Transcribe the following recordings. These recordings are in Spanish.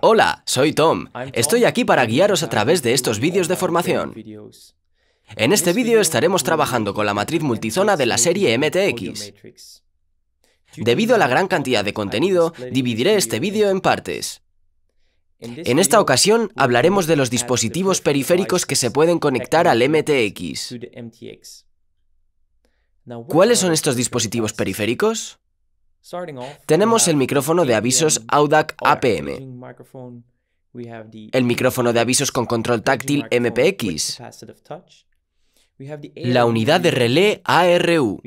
Hola, soy Tom. Estoy aquí para guiaros a través de estos vídeos de formación. En este vídeo estaremos trabajando con la matriz multizona de la serie MTX. Debido a la gran cantidad de contenido, dividiré este vídeo en partes. En esta ocasión hablaremos de los dispositivos periféricos que se pueden conectar al MTX. ¿Cuáles son estos dispositivos periféricos? Tenemos el micrófono de avisos Audac APM, el micrófono de avisos con control táctil MPX, la unidad de relé ARU,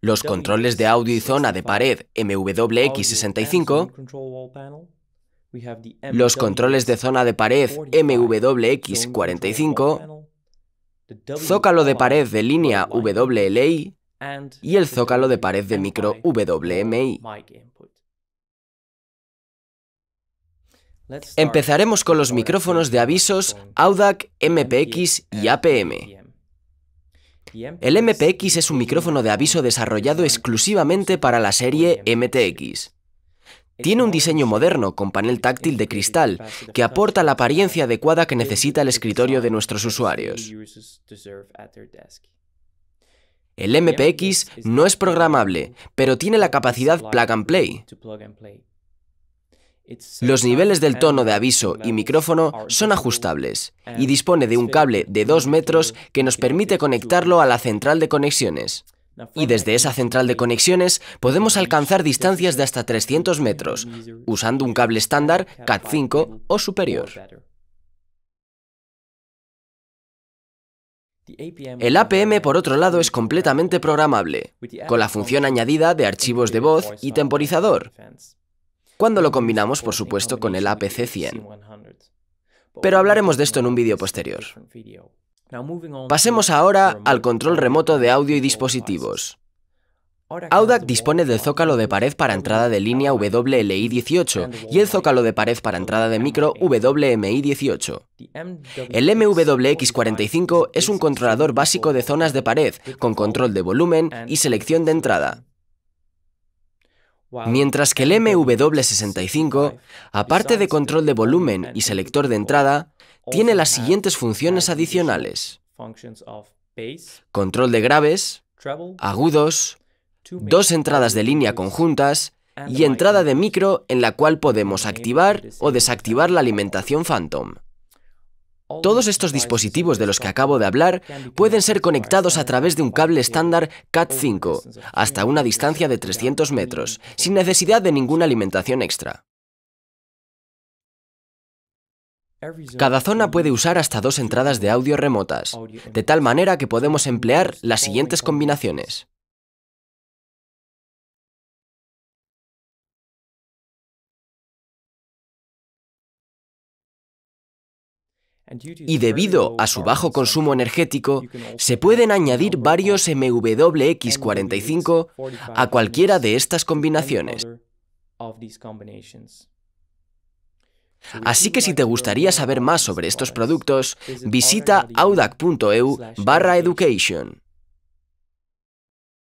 los controles de audio y zona de pared MWX65, los controles de zona de pared MWX45, zócalo de pared de línea WLI, y el zócalo de pared de micro WMI. Empezaremos con los micrófonos de avisos AUDAC, MPX y APM. El MPX es un micrófono de aviso desarrollado exclusivamente para la serie MTX. Tiene un diseño moderno con panel táctil de cristal que aporta la apariencia adecuada que necesita el escritorio de nuestros e usuarios. El MPX no es programable, pero tiene la capacidad plug and play. Los niveles del tono de aviso y micrófono son ajustables y dispone de un cable de 2 metros que nos permite conectarlo a la central de conexiones. Y desde esa central de conexiones podemos alcanzar distancias de hasta 300 metros usando un cable estándar CAT5 o superior. El APM, por otro lado, es completamente programable, con la función añadida de archivos de voz y temporizador, cuando lo combinamos, por supuesto, con el APC-100. Pero hablaremos de esto en un vídeo posterior. Pasemos ahora al control remoto de audio y dispositivos. Audac dispone del zócalo de pared para entrada de línea WLI18 y el zócalo de pared para entrada de micro WMI18. El MWX45 es un controlador básico de zonas de pared, con control de volumen y selección de entrada. Mientras que el MW65, aparte de control de volumen y selector de entrada, tiene las siguientes funciones adicionales. Control de graves, agudos, dos entradas de línea conjuntas y entrada de micro en la cual podemos activar o desactivar la alimentación Phantom. Todos estos dispositivos de los que acabo de hablar pueden ser conectados a través de un cable estándar CAT5 hasta una distancia de 300 metros, sin necesidad de ninguna alimentación extra. Cada zona puede usar hasta dos entradas de audio remotas, de tal manera que podemos emplear las siguientes combinaciones. y debido a su bajo consumo energético, se pueden añadir varios MWX45 a cualquiera de estas combinaciones. Así que si te gustaría saber más sobre estos productos, visita audac.eu barra education.